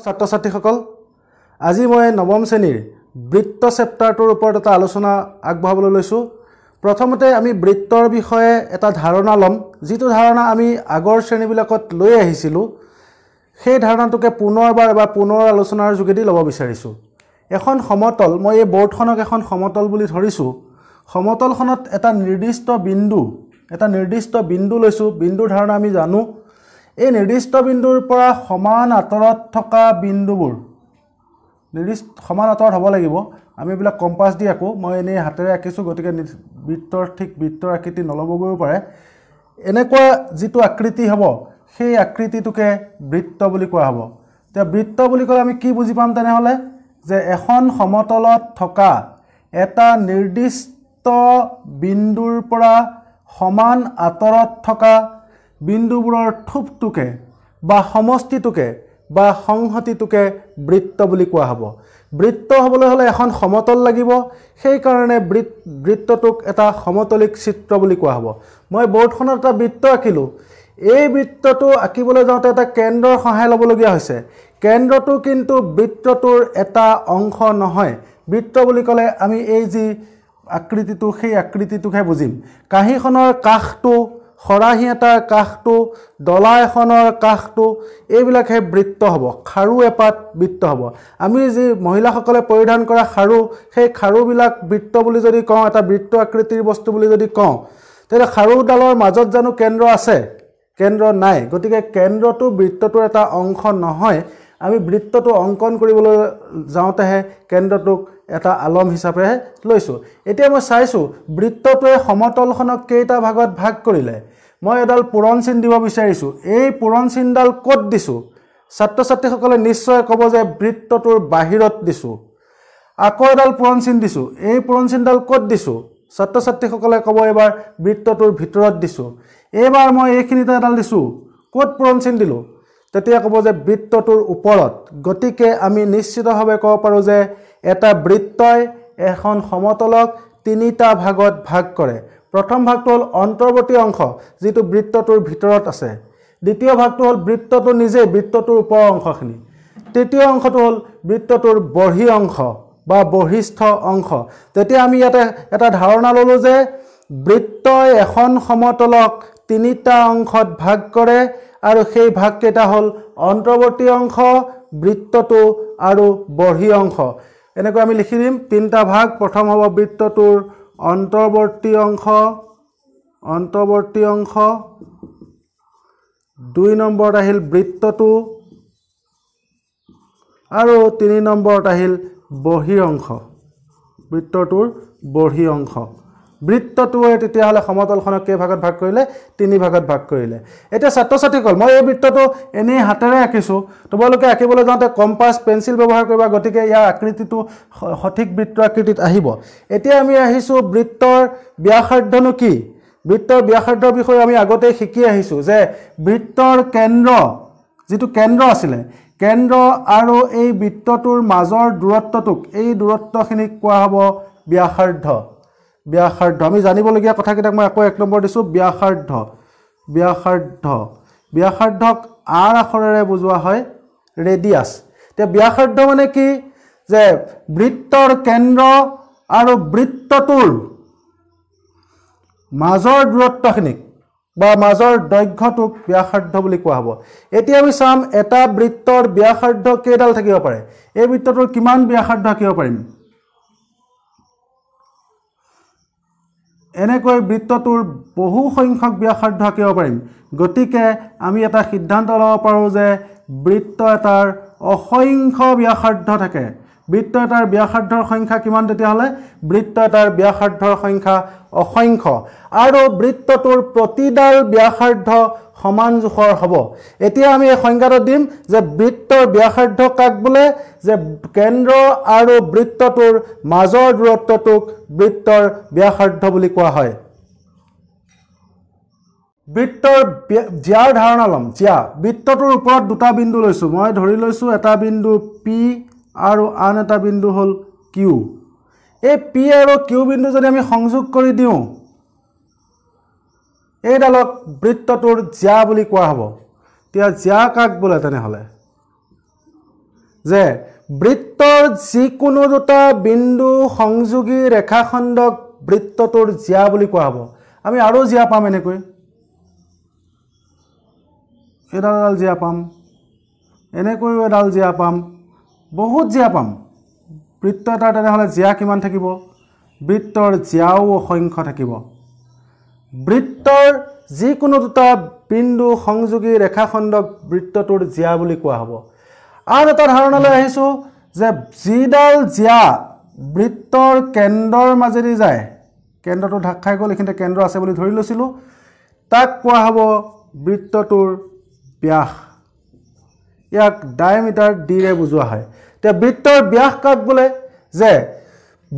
ছাত্ৰ ছাত্ৰীসকল আজি মই নৱম শ্ৰেণীৰ বৃত্ত চেপ্তাৰটোৰ ওপৰত এটা আলোচনা আগবঢ়াবলৈ লৈছোঁ প্ৰথমতে আমি বৃত্তৰ বিষয়ে এটা ধাৰণা ল'ম যিটো ধাৰণা আমি আগৰ শ্ৰেণীবিলাকত লৈ আহিছিলোঁ সেই ধাৰণাটোকে পুনৰবাৰ বা পুনৰ আলোচনাৰ যোগেদি ল'ব বিচাৰিছোঁ এখন সমতল মই এই বৰ্ডখনক এখন সমতল বুলি ধৰিছোঁ সমতলখনত এটা নিৰ্দিষ্ট বিন্দু এটা নিৰ্দিষ্ট বিন্দু লৈছোঁ বিন্দুৰ ধাৰণা আমি জানো এই নিৰ্দিষ্ট বিন্দুৰ পৰা সমান আঁতৰত থকা বিন্দুবোৰ নিৰ্দিষ্ট সমান আঁতৰত হ'ব লাগিব আমি এইবিলাক কম্পাছ দি আঁকো মই এনেই হাতেৰে আঁকিছোঁ গতিকে বৃত্তৰ ঠিক বৃত্তৰ আকৃতি নল'বগৈও পাৰে এনেকুৱা যিটো আকৃতি হ'ব সেই আকৃতিটোকে বৃত্ত বুলি কোৱা হ'ব এতিয়া বৃত্ত বুলি ক'লে আমি কি বুজি পাম তেনেহ'লে যে এখন সমতলত থকা এটা নিৰ্দিষ্ট বিন্দুৰ পৰা সমান আঁতৰত থকা বিন্দুবোৰৰ থোপটোকে বা সমষ্টিটোকে বা সংহতিটোকে বৃত্ত বুলি কোৱা হ'ব বৃত্ত হ'বলৈ হ'লে এখন সমতল লাগিব সেইকাৰণে বৃত বৃত্তটোক এটা সমতলিক চিত্ৰ বুলি কোৱা হ'ব মই বৰ্ডখনত এটা বৃত্ত আঁকিলোঁ এই বৃত্তটো আঁকিবলৈ যাওঁতে এটা কেন্দ্ৰৰ সহায় ল'বলগীয়া হৈছে কেন্দ্ৰটো কিন্তু বৃত্তটোৰ এটা অংশ নহয় বৃত্ত বুলি ক'লে আমি এই যি আকৃতিটো সেই আকৃতিটোকহে বুজিম কাঁহীখনৰ কাষটো খৰাহি এটাৰ কাষটো ডলা এখনৰ কাষটো এইবিলাকহে বৃত্ত হ'ব খাৰু এপাত বৃত্ত হ'ব আমি যি মহিলাসকলে পৰিধান কৰা খাৰু সেই খাৰুবিলাক বৃত্ত বুলি যদি কওঁ এটা বৃত্ত আকৃতিৰ বস্তু বুলি যদি কওঁ তেতিয়া খাৰুডালৰ মাজত জানো কেন্দ্ৰ আছে কেন্দ্ৰ নাই গতিকে কেন্দ্ৰটো বৃত্তটোৰ এটা অংশ নহয় আমি বৃত্তটো অংকন কৰিবলৈ যাওঁতেহে কেন্দ্ৰটোক এটা আলম হিচাপে লৈছোঁ এতিয়া মই চাইছোঁ বৃত্তটোৱে সমতলখনক কেইটা ভাগত ভাগ কৰিলে মই এডাল পূৰণ চিন দিব বিচাৰিছোঁ এই পূৰণ চিনডাল ক'ত দিছোঁ ছাত্ৰ ছাত্ৰীসকলে নিশ্চয় ক'ব যে বৃত্তটোৰ বাহিৰত দিছোঁ আকৌ এডাল পূৰণ চিন দিছোঁ এই পূৰণ চিনডাল ক'ত দিছোঁ ছাত্ৰ ছাত্ৰীসকলে ক'ব এইবাৰ বৃত্তটোৰ ভিতৰত দিছোঁ এইবাৰ মই এইখিনিতে এডাল দিছোঁ ক'ত পূৰণ চিন দিলোঁ তেতিয়া ক'ব যে বৃত্তটোৰ ওপৰত গতিকে আমি নিশ্চিতভাৱে ক'ব পাৰোঁ যে এটা বৃত্তই এখন সমতলক তিনিটা ভাগত ভাগ কৰে প্ৰথম ভাগটো হ'ল অন্তৰ্বৰ্তী অংশ যিটো বৃত্তটোৰ ভিতৰত আছে দ্বিতীয় ভাগটো হ'ল বৃত্তটো নিজেই বৃত্তটোৰ ওপৰৰ অংশখিনি তৃতীয় অংশটো হ'ল বৃত্তটোৰ বহি অংশ বা বহিষ্ঠ অংশ তেতিয়া আমি ইয়াতে এটা ধাৰণা ল'লোঁ যে বৃত্তই এখন সমতলক তিনিটা অংশত ভাগ কৰে আৰু সেই ভাগকেইটা হ'ল অন্তৰ্বৰ্তী অংশ বৃত্তটো আৰু বহি অংশ এনেকৈ আমি লিখি দিম তিনিটা ভাগ প্ৰথম হ'ব বৃত্তটোৰ অন্তৱৰ্তী অংশ অন্তৱৰ্তী অংশ দুই নম্বৰত আহিল বৃত্তটো আৰু তিনি নম্বৰত আহিল বহিৰ অংশ বৃত্তটোৰ বহিৰ অংশ বৃত্তটোৱে তেতিয়াহ'লে সমতলখনক কেইভাগত ভাগ কৰিলে তিনি ভাগত ভাগ কৰিলে এতিয়া ছাত্ৰ ছাত্ৰীসকল মই এই বৃত্তটো এনেই হাতেৰে আঁকিছোঁ তোমালোকে আঁকিবলৈ যাওঁতে কম্পাছ পেঞ্চিল ব্যৱহাৰ কৰিবা গতিকে ইয়াৰ আকৃতিটো সঠিক বৃত্ত আকৃতিত আহিব এতিয়া আমি আহিছোঁ বৃত্তৰ ব্যাসাৰ্ধনো কি বৃত্তৰ ব্যাসাৰ্ধৰ বিষয়ে আমি আগতেই শিকি আহিছোঁ যে বৃত্তৰ কেন্দ্ৰ যিটো কেন্দ্ৰ আছিলে কেন্দ্ৰ আৰু এই বৃত্তটোৰ মাজৰ দূৰত্বটোক এই দূৰত্বখিনিক কোৱা হ'ব ব্যাসাৰ্ধ ব্যাসাৰ্ধ আমি জানিবলগীয়া কথাকেইটাক মই আকৌ এক নম্বৰ দিছোঁ ব্যাসাৰ্ধ ব্যাসাৰ্ধ ব্যাসাৰ্ধক আৰ আখৰেৰে বুজোৱা হয় ৰেডিয়াছ এতিয়া ব্যাসাৰ্ধ মানে কি যে বৃত্তৰ কেন্দ্ৰ আৰু বৃত্তটোৰ মাজৰ দূৰত্বখিনিক বা মাজৰ দৈৰ্ঘ্যটোক ব্যাসাৰ্ধ বুলি কোৱা হ'ব এতিয়া আমি চাম এটা বৃত্তৰ ব্যাসাৰ্ধ কেইডাল থাকিব পাৰে এই বৃত্তটোৰ কিমান ব্যাসাৰ্ধ থাকিব পাৰিম এনেকৈ বৃত্তটোৰ বহু সংখ্যক ব্যাসাৰ্ধ আঁকিব পাৰিম গতিকে আমি এটা সিদ্ধান্ত ল'ব পাৰোঁ যে বৃত্ত এটাৰ অসংখ্য ব্যাসাৰ্ধ থাকে বৃত্ত এটাৰ ব্যাসাৰ্ধৰ সংখ্যা কিমান তেতিয়াহ'লে বৃত্ত এটাৰ ব্যাসাৰ্ধৰ সংখ্যা অসংখ্য আৰু বৃত্তটোৰ প্ৰতিডাল ব্যাসাৰ্ধ সমান জোখৰ হ'ব এতিয়া আমি এই সংজ্ঞাটো দিম যে বৃত্তৰ ব্যাসাৰ্ধ কাক বোলে যে কেন্দ্ৰ আৰু বৃত্তটোৰ মাজৰ দূৰত্বটোক বৃত্তৰ ব্যাসাৰ্ধ বুলি কোৱা হয় বৃত্তৰ জীয়াৰ ধাৰণা ল'ম জীয়া বৃত্তটোৰ ওপৰত দুটা বিন্দু লৈছোঁ মই ধৰি লৈছোঁ এটা বিন্দু পি আৰু আন এটা বিন্দু হ'ল কিউ এই পি আৰু কিউ বিন্দু যদি আমি সংযোগ কৰি দিওঁ এইডালক বৃত্তটোৰ জীয়া বুলি কোৱা হ'ব এতিয়া জ্যা কাক বোলে তেনেহ'লে যে বৃত্তৰ যিকোনো দুটা বিন্দু সংযোগী ৰেখাখণ্ডক বৃত্তটোৰ জীয়া বুলি কোৱা হ'ব আমি আৰু জীয়া পাম এনেকৈ এডাল জীয়া পাম এনেকৈও এডাল জীয়া পাম বহুত জীয়া পাম বৃত্ত এটাৰ তেনেহ'লে জীয়া কিমান থাকিব বৃত্তৰ জীয়াও অসংখ্য থাকিব বৃত্তৰ যিকোনো দুটা বিন্দু সংযোগী ৰেখাখণ্ডক বৃত্তটোৰ জীয়া বুলি কোৱা হ'ব আন এটা ধাৰণালৈ আহিছোঁ যে যিডাল জীয়া বৃত্তৰ কেন্দ্ৰৰ মাজেদি যায় কেন্দ্ৰটো ঢাক খাই গ'ল এইখিনিতে কেন্দ্ৰ আছে বুলি ধৰি লৈছিলোঁ তাক কোৱা হ'ব বৃত্তটোৰ ব্যাস ইয়াক ডায়মিটাৰ ডিৰে বুজোৱা হয় এতিয়া বৃত্তৰ ব্যাস কাক বোলে যে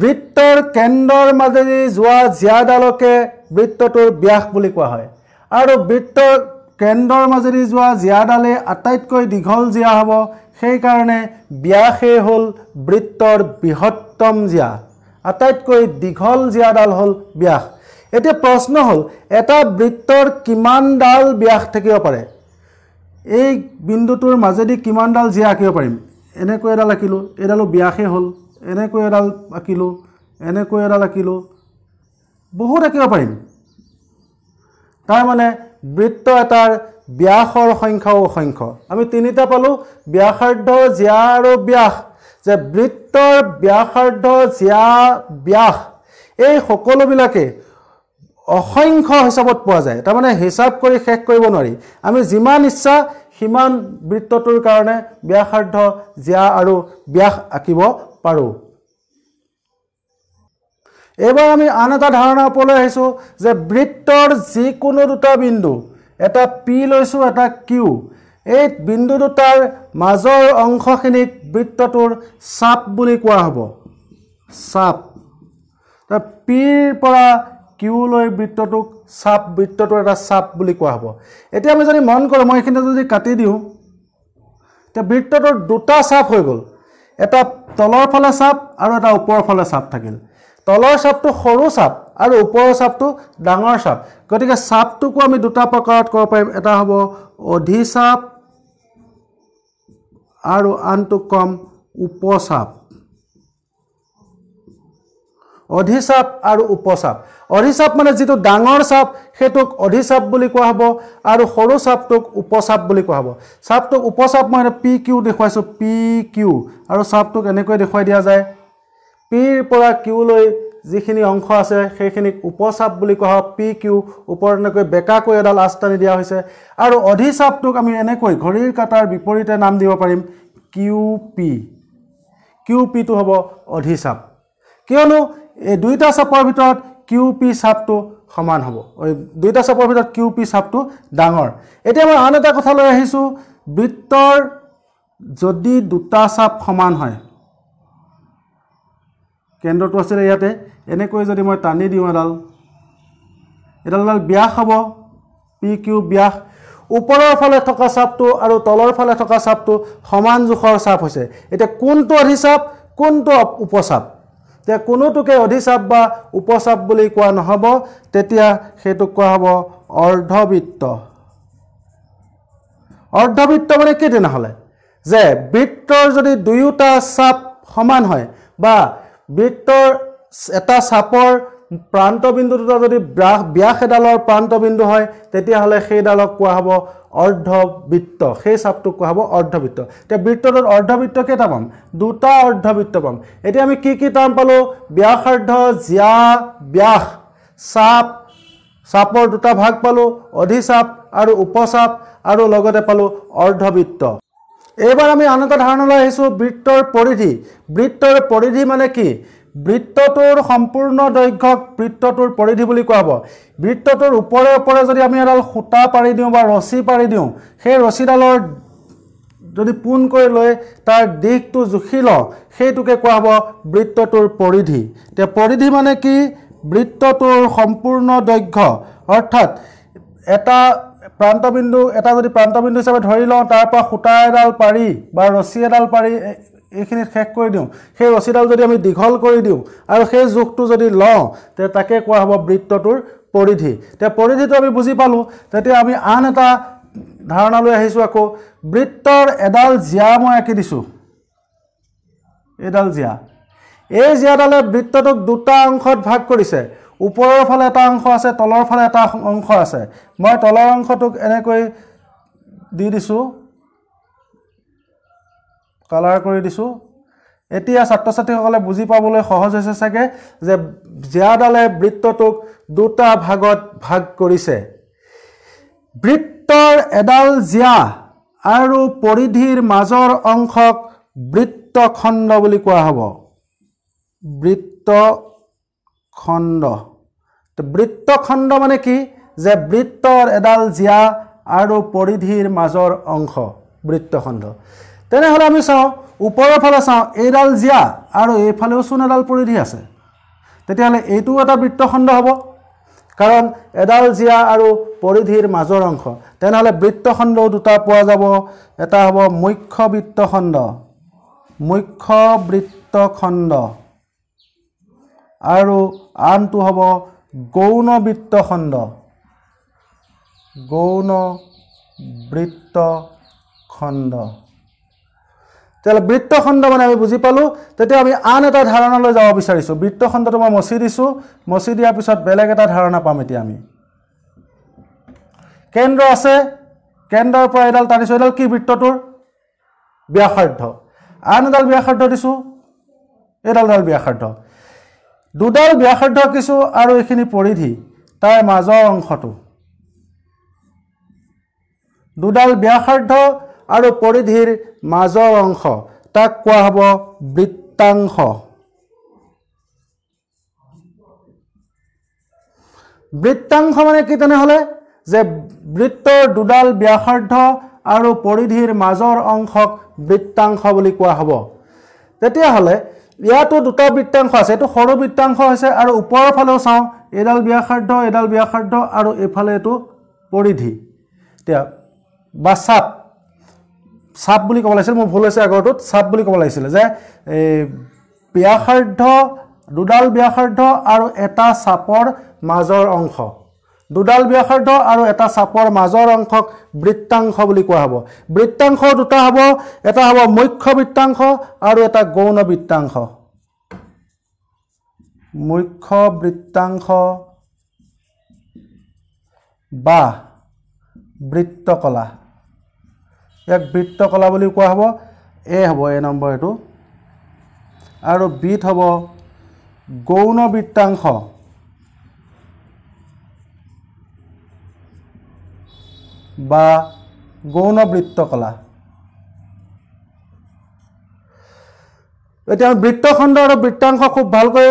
বৃত্তৰ কেন্দ্ৰৰ মাজেদি যোৱা জীয়াডালকে বৃত্তটোৰ ব্যাস বুলি কোৱা হয় আৰু বৃত্তৰ কেন্দ্ৰৰ মাজেদি যোৱা জীয়াডালেই আটাইতকৈ দীঘল জীয়া হ'ব সেইকাৰণে ব্যাসেই হ'ল বৃত্তৰ বৃহত্তম জীয়া আটাইতকৈ দীঘল জীয়াডাল হ'ল ব্যাস এতিয়া প্ৰশ্ন হ'ল এটা বৃত্তৰ কিমানডাল ব্যাস থাকিব পাৰে এই বিন্দুটোৰ মাজেদি কিমানডাল জীয়া আঁকিব পাৰিম এনেকৈ এডাল আঁকিলোঁ এইডালো ব্যাসেই হ'ল এনেকৈ এডাল আঁকিলোঁ এনেকৈ এডাল আঁকিলোঁ বহুত আঁকিব পাৰিম তাৰমানে বৃত্ত এটাৰ ব্যাসৰ সংখ্যাও অসংখ্য আমি তিনিটা পালোঁ ব্যাসাৰ্ধ জীয়া আৰু ব্যাস যে বৃত্তৰ ব্যাসাৰ্ধ জীয়া ব্যাস এই সকলোবিলাকে অসংখ্য হিচাপত পোৱা যায় তাৰমানে হিচাপ কৰি শেষ কৰিব নোৱাৰি আমি যিমান ইচ্ছা সিমান বৃত্তটোৰ কাৰণে ব্যাসাৰ্ধ জীয়া আৰু ব্যাস আঁকিব পাৰোঁ এইবাৰ আমি আন এটা ধাৰণা ওপৰলৈ আহিছোঁ যে বৃত্তৰ যিকোনো দুটা বিন্দু এটা পি লৈছোঁ এটা কিউ এই বিন্দু দুটাৰ মাজৰ অংশখিনিক বৃত্তটোৰ চাপ বুলি কোৱা হ'ব চাপ পিৰ পৰা লৈ বৃত্তটোক চাপ বৃত্তটো এটা চাপ বুলি কোৱা হ'ব এতিয়া আমি যদি মন কৰোঁ মই এইখিনি যদি কাটি দিওঁ এতিয়া বৃত্তটোৰ দুটা চাপ হৈ গ'ল এটা তলৰ ফালে চাপ আৰু এটা ওপৰৰ ফালে চাপ থাকিল তলৰ চাপটো সৰু চাপ আৰু ওপৰৰ চাপটো ডাঙৰ চাপ গতিকে চাপটোকো আমি দুটা প্ৰকাৰত ক'ব পাৰিম এটা হ'ব অধিচাপ আৰু আনটো কম উপচাপ অধিচাপ আৰু উপচাপ অধিচাপ মানে যিটো ডাঙৰ চাপ সেইটোক অধিচাপ বুলি কোৱা হ'ব আৰু সৰু চাপটোক উপচাপ বুলি কোৱা হ'ব চাপটোক উপচাপ মই পি কিউ দেখুৱাইছোঁ পি কিউ আৰু চাপটোক এনেকৈ দেখুৱাই দিয়া যায় পিৰ পৰা কিউলৈ যিখিনি অংশ আছে সেইখিনিক উপচাপ বুলি কোৱা হয় পি কিউ ওপৰত এনেকৈ বেকাকৈ এডাল আস্তানি দিয়া হৈছে আৰু অধিচাপটোক আমি এনেকৈ ঘড়ীৰ কাটাৰ বিপৰীতে নাম দিব পাৰিম কিউ পি কিউ পিটো হ'ব অধিচাপ কিয়নো এই দুইটা চাপৰ ভিতৰত কিউ পি চাপটো সমান হ'ব দুয়োটা চাপৰ ভিতৰত কিউ পি চাপটো ডাঙৰ এতিয়া মই আন এটা কথা লৈ আহিছোঁ বৃত্তৰ যদি দুটা চাপ সমান হয় কেন্দ্ৰটো আছিলে ইয়াতে এনেকৈ যদি মই টানি দিওঁ এডাল এডাল এডাল ব্যাস হ'ব পি কিউ ব্যাস ওপৰৰ ফালে থকা চাপটো আৰু তলৰ ফালে থকা চাপটো সমান জোখৰ চাপ হৈছে এতিয়া কোনটো অধিচাপ কোনটো উপচাপ যে কোনোটোকে অধিচাপ বা উপচাপ বুলি কোৱা নহ'ব তেতিয়া সেইটোক কোৱা হ'ব অৰ্ধবৃত্ত অৰ্ধবৃত্ত মানে কি তেনেহ'লে যে বৃত্তৰ যদি দুয়োটা চাপ সমান হয় বা বৃত্তৰ এটা চাপৰ প্ৰান্তবিন্দু দুটা যদি ব্যাস ব্যাস এডালৰ প্ৰান্তবিন্দু হয় তেতিয়াহ'লে সেইডালক কোৱা হ'ব অৰ্ধবৃত্ত সেই চাপটোক কোৱা হ'ব অৰ্ধবৃত্ত এতিয়া বৃত্তটোত অৰ্ধবৃত্ত কেইটা পাম দুটা অৰ্ধবৃত্ত পাম এতিয়া আমি কি কি টাৰ্ম পালোঁ ব্যাসাৰ্ধ জীয়া ব্যাস চাপ চাপৰ দুটা ভাগ পালোঁ অধিচাপ আৰু উপচাপ আৰু লগতে পালোঁ অৰ্ধবৃত্ত এইবাৰ আমি আন এটা ধাৰণালৈ আহিছোঁ বৃত্তৰ পৰিধি বৃত্তৰ পৰিধি মানে কি বৃত্তটোৰ সম্পূৰ্ণ দৈৰ্ঘ্যক বৃত্তটোৰ পৰিধি বুলি কোৱা হ'ব বৃত্তটোৰ ওপৰে ওপৰে যদি আমি এডাল সূতা পাৰি দিওঁ বা ৰছী পাৰি দিওঁ সেই ৰছীডালৰ যদি পোন কৰি লৈ তাৰ দিশটো জুখি লওঁ সেইটোকে কোৱা হ'ব বৃত্তটোৰ পৰিধি এতিয়া পৰিধি মানে কি বৃত্তটোৰ সম্পূৰ্ণ দৈৰ্ঘ্য অৰ্থাৎ এটা প্ৰান্তবিন্দু এটা যদি প্ৰান্তবিন্দু হিচাপে ধৰি লওঁ তাৰ পৰা সূতা এডাল পাৰি বা ৰছী এডাল পাৰি এইখিনিত শেষ কৰি দিওঁ সেই ৰছীডাল যদি আমি দীঘল কৰি দিওঁ আৰু সেই জোখটো যদি লওঁ তে তাকে কোৱা হ'ব বৃত্তটোৰ পৰিধি তে পৰিধিটো আমি বুজি পালোঁ তেতিয়া আমি আন এটা ধাৰণালৈ আহিছোঁ আকৌ বৃত্তৰ এডাল জীয়া মই আঁকি দিছোঁ এইডাল জীয়া এই জীয়াডালে বৃত্তটোক দুটা অংশত ভাগ কৰিছে ওপৰৰ ফালে এটা অংশ আছে তলৰ ফালে এটা অংশ আছে মই তলৰ অংশটোক এনেকৈ দি দিছোঁ কালাৰ কৰি দিছোঁ এতিয়া ছাত্ৰ ছাত্ৰীসকলে বুজি পাবলৈ সহজ হৈছে চাগে যে জীয়াডালে বৃত্তটোক দুটা ভাগত ভাগ কৰিছে বৃত্তৰ এডাল জীয়া আৰু পৰিধিৰ মাজৰ অংশক বৃত্তখণ্ড বুলি কোৱা হ'ব বৃত্তখণ্ড বৃত্তখণ্ড মানে কি যে বৃত্তৰ এডাল জীয়া আৰু পৰিধিৰ মাজৰ অংশ বৃত্তখণ্ড তেনেহ'লে আমি চাওঁ ওপৰৰ ফালে চাওঁ এইডাল জীয়া আৰু এইফালেও চোন এডাল পৰিধি আছে তেতিয়াহ'লে এইটোও এটা বৃত্তখণ্ড হ'ব কাৰণ এডাল জীয়া আৰু পৰিধিৰ মাজৰ অংশ তেনেহ'লে বৃত্তখণ্ডও দুটা পোৱা যাব এটা হ'ব মুখ্য বৃত্তখণ্ড মুখ্য বৃত্তখণ্ড আৰু আনটো হ'ব গৌণ বৃত্তখণ্ড গৌণ বৃত্তখণ্ড তেতিয়াহ'লে বৃত্তখণ্ড মানে আমি বুজি পালোঁ তেতিয়া আমি আন এটা ধাৰণালৈ যাব বিচাৰিছোঁ বৃত্তখণ্ডটো মই মচি দিছোঁ মচি দিয়াৰ পিছত বেলেগ এটা ধাৰণা পাম এতিয়া আমি কেন্দ্ৰ আছে কেন্দ্ৰৰ পৰা এডাল টানিছোঁ এডাল কি বৃত্তটোৰ ব্যাসাৰ্ধ আন এডাল ব্যাসাৰ্ধ দিছোঁ এইডালডাল ব্যাসাৰ্ধ দুডাল ব্যাসাৰ্ধ কিছু আৰু এইখিনি পৰিধি তাৰ মাজৰ অংশটো দুডাল ব্যাসাৰ্ধ আৰু পৰিধিৰ মাজৰ অংশ তাক কোৱা হ'ব বৃত্তাংশ বৃত্তাংশ মানে কি তেনেহ'লে যে বৃত্তৰ দুডাল ব্যাসাৰ্ধ আৰু পৰিধিৰ মাজৰ অংশক বৃত্তাংশ বুলি কোৱা হ'ব তেতিয়াহ'লে ইয়াতো দুটা বৃত্তাংশ আছে এইটো সৰু বৃত্তাংশ হৈছে আৰু ওপৰৰ ফালেও চাওঁ এডাল ব্যাসাৰ্ধ এডাল ব্যাসাৰ্ধ আৰু এইফালে এইটো পৰিধি এতিয়া বা চাপ চাপ বুলি ক'ব লাগিছিল মোৰ ভুল হৈছে আগৰটোত চাপ বুলি ক'ব লাগিছিলে যে এই ব্যাসাৰ্ধ দুডাল ব্যাসাৰ্ধ আৰু এটা চাপৰ মাজৰ অংশ দুডাল ব্যাসাৰ্ধ আৰু এটা চাপৰ মাজৰ অংশক বৃত্তাংশ বুলি কোৱা হ'ব বৃত্তাংশ দুটা হ'ব এটা হ'ব মুখ্য বৃত্তাংশ আৰু এটা গৌণ বৃত্তাংশ মুখ্য বৃত্তাংশ বা বৃত্তকলা ইয়াক বৃত্ত কলা বুলি কোৱা হ'ব এ হ'ব এ নম্বৰ এইটো আৰু বিত হ'ব গৌণ বৃত্তাংশ বা গৌণ বৃত্ত কলা এতিয়া বৃত্তখণ্ড আৰু বৃত্তাংশ খুব ভালকৈ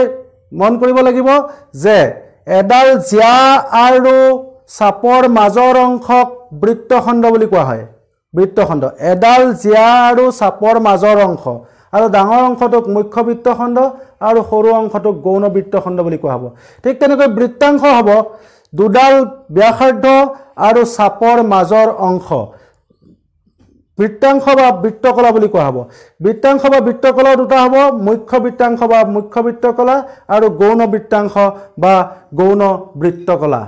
মন কৰিব লাগিব যে এডাল জীয়া আৰু চাপৰ মাজৰ অংশক বৃত্তখণ্ড বুলি কোৱা হয় বৃত্তখণ্ড এডাল জীয়া আৰু চাপৰ মাজৰ অংশ আৰু ডাঙৰ অংশটোক মুখ্য বৃত্তখণ্ড আৰু সৰু অংশটোক গৌণ বৃত্তখণ্ড বুলি কোৱা হ'ব ঠিক তেনেকৈ বৃত্তাংশ হ'ব দুডাল ব্যাসাৰ্ধ আৰু চাপৰ মাজৰ অংশ বৃত্তাংশ বা বৃত্তকলা বুলি কোৱা হ'ব বৃত্তাংশ বা বৃত্তকলা দুটা হ'ব মুখ্য বৃত্তাংশ বা মুখ্য বৃত্তকলা আৰু গৌণ বৃত্তাংশ বা গৌণ বৃত্তকলা